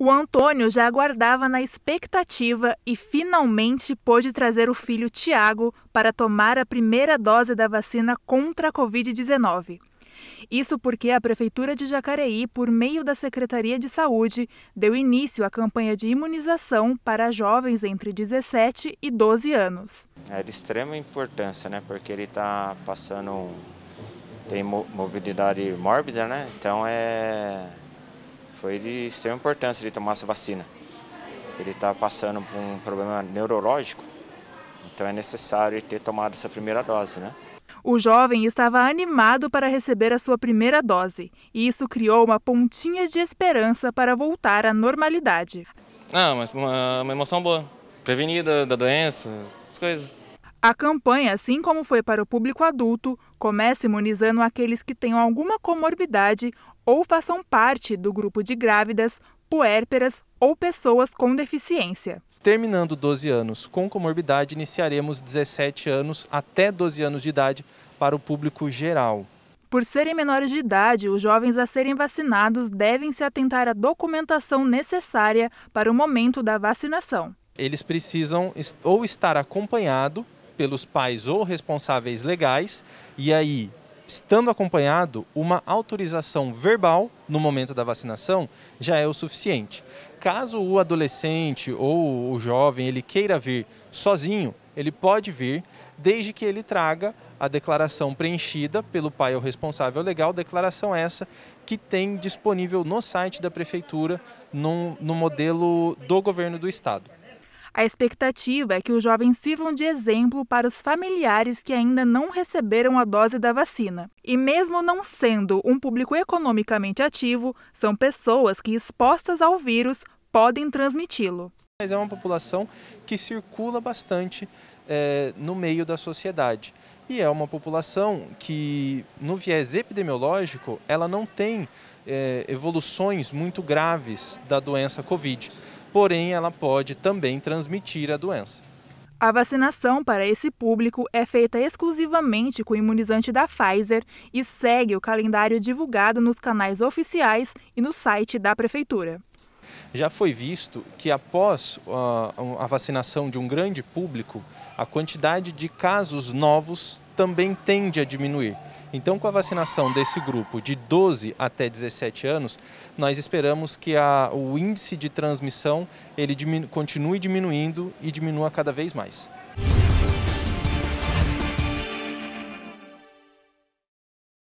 O Antônio já aguardava na expectativa e finalmente pôde trazer o filho Tiago para tomar a primeira dose da vacina contra a Covid-19. Isso porque a Prefeitura de Jacareí, por meio da Secretaria de Saúde, deu início à campanha de imunização para jovens entre 17 e 12 anos. É de extrema importância, né? Porque ele está passando. tem mobilidade mórbida, né? Então é foi de extrema importância ele tomar essa vacina. Ele está passando por um problema neurológico, então é necessário ter tomado essa primeira dose, né? O jovem estava animado para receber a sua primeira dose, e isso criou uma pontinha de esperança para voltar à normalidade. ah mas uma, uma emoção boa. Prevenida da doença, as coisas. A campanha, assim como foi para o público adulto, começa imunizando aqueles que tenham alguma comorbidade ou façam parte do grupo de grávidas, puérperas ou pessoas com deficiência. Terminando 12 anos com comorbidade, iniciaremos 17 anos até 12 anos de idade para o público geral. Por serem menores de idade, os jovens a serem vacinados devem se atentar à documentação necessária para o momento da vacinação. Eles precisam ou estar acompanhado pelos pais ou responsáveis legais, e aí, estando acompanhado, uma autorização verbal no momento da vacinação já é o suficiente. Caso o adolescente ou o jovem ele queira vir sozinho, ele pode vir, desde que ele traga a declaração preenchida pelo pai ou responsável legal, declaração essa que tem disponível no site da prefeitura no, no modelo do governo do estado. A expectativa é que os jovens sirvam de exemplo para os familiares que ainda não receberam a dose da vacina. E mesmo não sendo um público economicamente ativo, são pessoas que, expostas ao vírus, podem transmiti-lo. Mas é uma população que circula bastante é, no meio da sociedade. E é uma população que, no viés epidemiológico, ela não tem é, evoluções muito graves da doença Covid porém ela pode também transmitir a doença. A vacinação para esse público é feita exclusivamente com o imunizante da Pfizer e segue o calendário divulgado nos canais oficiais e no site da Prefeitura. Já foi visto que após ah, a vacinação de um grande público, a quantidade de casos novos também tende a diminuir. Então, com a vacinação desse grupo de 12 até 17 anos, nós esperamos que a, o índice de transmissão ele diminu, continue diminuindo e diminua cada vez mais.